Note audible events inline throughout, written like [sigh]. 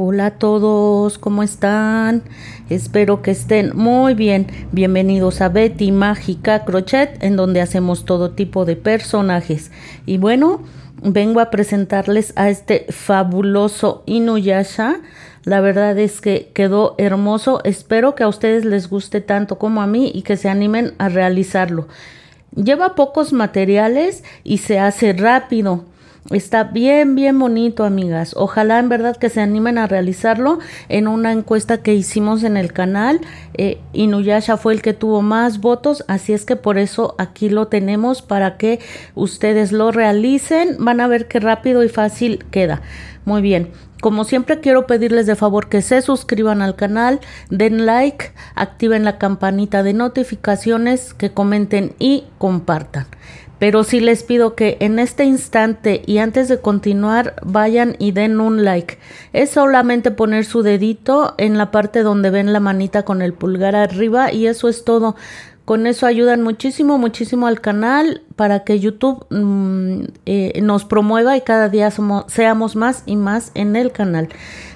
Hola a todos, ¿cómo están? Espero que estén muy bien. Bienvenidos a Betty Mágica Crochet, en donde hacemos todo tipo de personajes. Y bueno, vengo a presentarles a este fabuloso Inuyasha. La verdad es que quedó hermoso. Espero que a ustedes les guste tanto como a mí y que se animen a realizarlo. Lleva pocos materiales y se hace rápido Está bien, bien bonito, amigas. Ojalá en verdad que se animen a realizarlo. En una encuesta que hicimos en el canal, eh, Inuyasha fue el que tuvo más votos, así es que por eso aquí lo tenemos para que ustedes lo realicen. Van a ver qué rápido y fácil queda. Muy bien. Como siempre quiero pedirles de favor que se suscriban al canal, den like, activen la campanita de notificaciones, que comenten y compartan. Pero sí les pido que en este instante y antes de continuar vayan y den un like. Es solamente poner su dedito en la parte donde ven la manita con el pulgar arriba y eso es todo. Con eso ayudan muchísimo, muchísimo al canal para que YouTube mm, eh, nos promueva y cada día seamos más y más en el canal.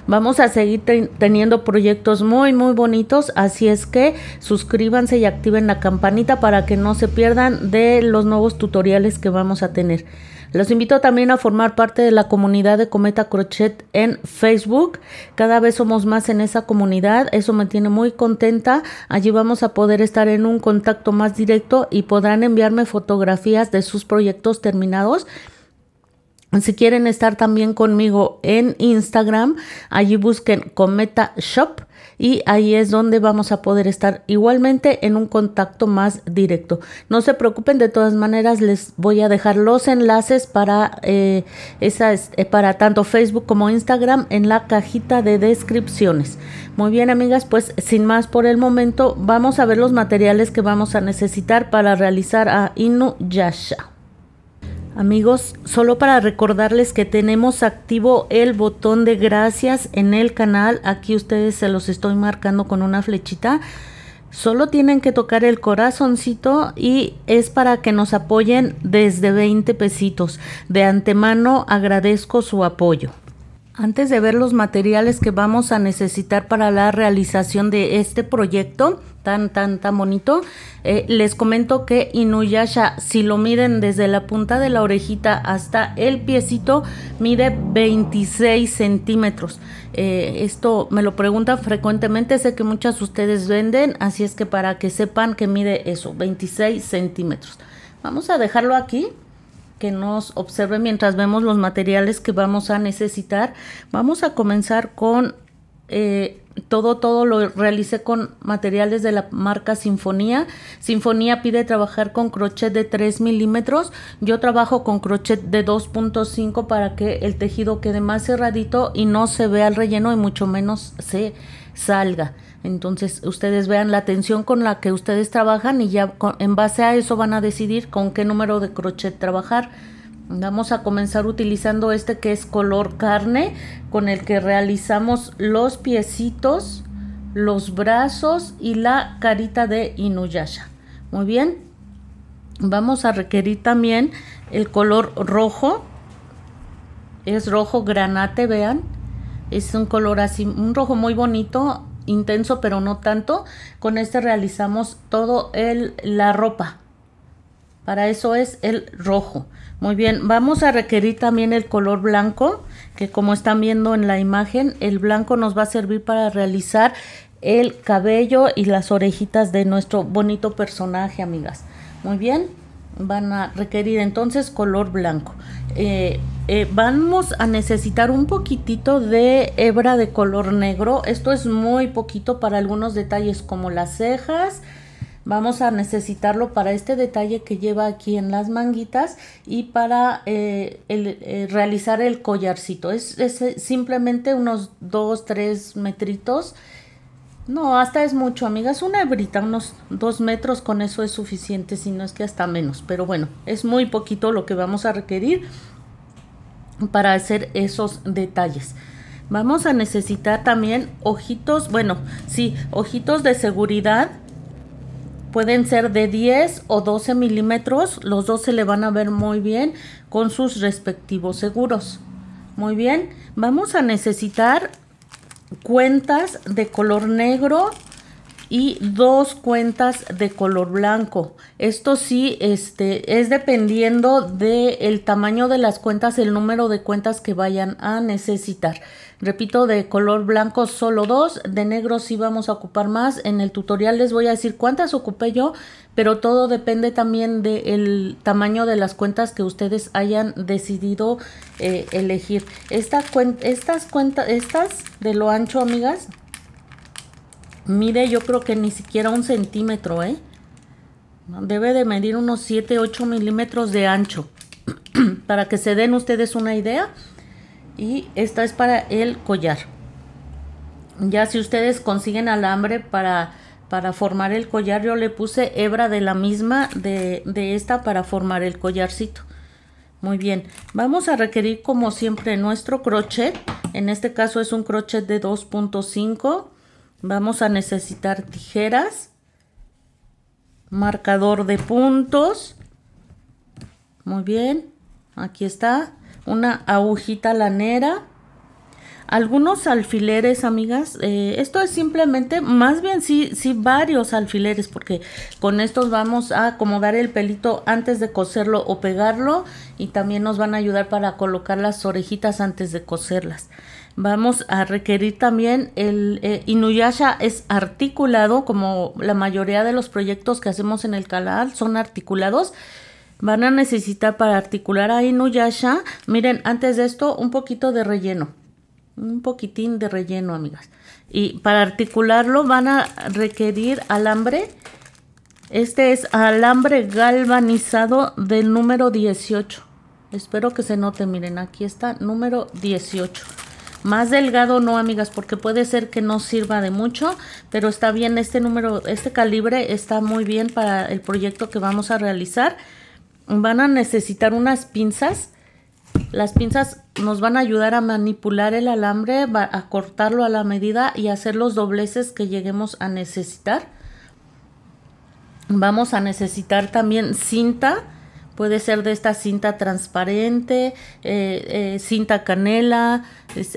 Vamos a seguir teniendo proyectos muy, muy bonitos, así es que suscríbanse y activen la campanita para que no se pierdan de los nuevos tutoriales que vamos a tener. Los invito también a formar parte de la comunidad de Cometa Crochet en Facebook. Cada vez somos más en esa comunidad. Eso me tiene muy contenta. Allí vamos a poder estar en un contacto más directo y podrán enviarme fotografías de sus proyectos terminados si quieren estar también conmigo en Instagram, allí busquen Cometa Shop y ahí es donde vamos a poder estar igualmente en un contacto más directo. No se preocupen, de todas maneras les voy a dejar los enlaces para, eh, eh, para tanto Facebook como Instagram en la cajita de descripciones. Muy bien amigas, pues sin más por el momento vamos a ver los materiales que vamos a necesitar para realizar a Yasha. Amigos, solo para recordarles que tenemos activo el botón de gracias en el canal. Aquí ustedes se los estoy marcando con una flechita. Solo tienen que tocar el corazoncito y es para que nos apoyen desde 20 pesitos. De antemano agradezco su apoyo. Antes de ver los materiales que vamos a necesitar para la realización de este proyecto tan tan tan bonito, eh, les comento que Inuyasha, si lo miden desde la punta de la orejita hasta el piecito, mide 26 centímetros. Eh, esto me lo preguntan frecuentemente, sé que muchas ustedes venden, así es que para que sepan que mide eso, 26 centímetros. Vamos a dejarlo aquí que nos observe mientras vemos los materiales que vamos a necesitar. Vamos a comenzar con eh, todo, todo lo realicé con materiales de la marca Sinfonía. Sinfonía pide trabajar con crochet de 3 milímetros. Yo trabajo con crochet de 2.5 para que el tejido quede más cerradito y no se vea el relleno y mucho menos se salga. Entonces ustedes vean la tensión con la que ustedes trabajan y ya en base a eso van a decidir con qué número de crochet trabajar. Vamos a comenzar utilizando este que es color carne, con el que realizamos los piecitos, los brazos y la carita de Inuyasha. Muy bien, vamos a requerir también el color rojo. Es rojo granate, vean. Es un color así, un rojo muy bonito, intenso, pero no tanto. Con este realizamos todo el, la ropa. Para eso es el rojo. Muy bien, vamos a requerir también el color blanco, que como están viendo en la imagen, el blanco nos va a servir para realizar el cabello y las orejitas de nuestro bonito personaje, amigas. Muy bien, van a requerir entonces color blanco. Eh, eh, vamos a necesitar un poquitito de hebra de color negro. Esto es muy poquito para algunos detalles como las cejas, vamos a necesitarlo para este detalle que lleva aquí en las manguitas y para eh, eh, realizar el collarcito es, es eh, simplemente unos 2 3 metritos no hasta es mucho amigas una hebrita unos 2 metros con eso es suficiente si no es que hasta menos pero bueno es muy poquito lo que vamos a requerir para hacer esos detalles vamos a necesitar también ojitos bueno sí ojitos de seguridad Pueden ser de 10 o 12 milímetros. Los dos se le van a ver muy bien con sus respectivos seguros. Muy bien. Vamos a necesitar cuentas de color negro y dos cuentas de color blanco. Esto sí este, es dependiendo del el tamaño de las cuentas, el número de cuentas que vayan a necesitar. Repito, de color blanco solo dos, de negro sí vamos a ocupar más. En el tutorial les voy a decir cuántas ocupé yo, pero todo depende también del tamaño de las cuentas que ustedes hayan decidido eh, elegir. estas cuentas, estas de lo ancho, amigas, mide yo creo que ni siquiera un centímetro, ¿eh? Debe de medir unos 7, 8 milímetros de ancho. [clears throat] para que se den ustedes una idea. Y esta es para el collar. Ya si ustedes consiguen alambre para, para formar el collar, yo le puse hebra de la misma de, de esta para formar el collarcito. Muy bien, vamos a requerir como siempre nuestro crochet. En este caso es un crochet de 2.5 Vamos a necesitar tijeras, marcador de puntos. Muy bien, aquí está. Una agujita lanera. Algunos alfileres, amigas. Eh, esto es simplemente, más bien sí, sí, varios alfileres, porque con estos vamos a acomodar el pelito antes de coserlo o pegarlo. Y también nos van a ayudar para colocar las orejitas antes de coserlas vamos a requerir también el eh, Inuyasha es articulado, como la mayoría de los proyectos que hacemos en el canal son articulados. Van a necesitar para articular a Inuyasha, miren, antes de esto un poquito de relleno, un poquitín de relleno, amigas. Y para articularlo van a requerir alambre. Este es alambre galvanizado del número 18. Espero que se note, miren, aquí está número 18. Más delgado no, amigas, porque puede ser que no sirva de mucho, pero está bien este número, este calibre está muy bien para el proyecto que vamos a realizar. Van a necesitar unas pinzas. Las pinzas nos van a ayudar a manipular el alambre, a cortarlo a la medida y hacer los dobleces que lleguemos a necesitar. Vamos a necesitar también cinta Puede ser de esta cinta transparente, eh, eh, cinta canela,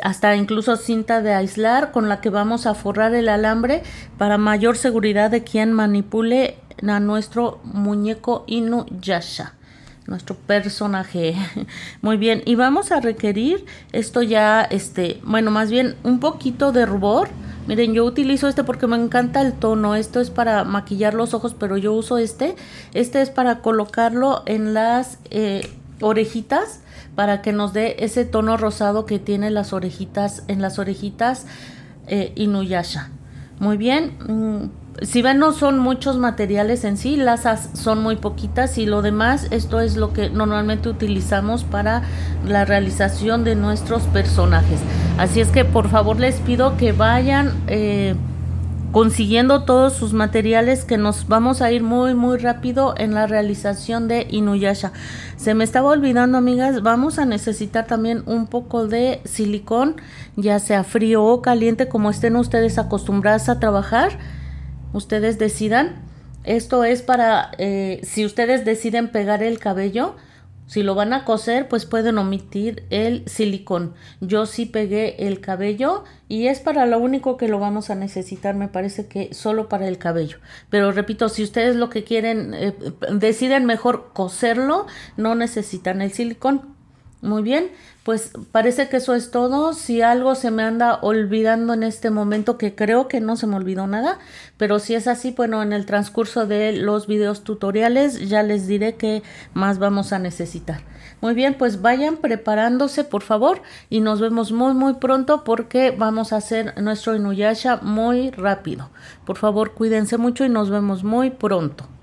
hasta incluso cinta de aislar con la que vamos a forrar el alambre para mayor seguridad de quien manipule a nuestro muñeco Inuyasha nuestro personaje. [laughs] Muy bien, y vamos a requerir esto ya, este, bueno, más bien un poquito de rubor Miren, yo utilizo este porque me encanta el tono. Esto es para maquillar los ojos, pero yo uso este. Este es para colocarlo en las eh, orejitas para que nos dé ese tono rosado que tiene las orejitas en las orejitas eh, Inuyasha. Muy bien. Mm, si ven, no son muchos materiales en sí, las son muy poquitas y lo demás, esto es lo que normalmente utilizamos para la realización de nuestros personajes. Así es que por favor les pido que vayan eh, consiguiendo todos sus materiales que nos vamos a ir muy muy rápido en la realización de Inuyasha. Se me estaba olvidando amigas, vamos a necesitar también un poco de silicón, ya sea frío o caliente como estén ustedes acostumbradas a trabajar ustedes decidan. Esto es para, eh, si ustedes deciden pegar el cabello, si lo van a coser, pues pueden omitir el silicón. Yo sí pegué el cabello y es para lo único que lo vamos a necesitar, me parece que solo para el cabello. Pero repito, si ustedes lo que quieren, eh, deciden mejor coserlo, no necesitan el silicón. Muy bien, pues parece que eso es todo. Si algo se me anda olvidando en este momento, que creo que no se me olvidó nada, pero si es así, bueno, en el transcurso de los videos tutoriales ya les diré qué más vamos a necesitar. Muy bien, pues vayan preparándose por favor y nos vemos muy muy pronto porque vamos a hacer nuestro Inuyasha muy rápido. Por favor, cuídense mucho y nos vemos muy pronto.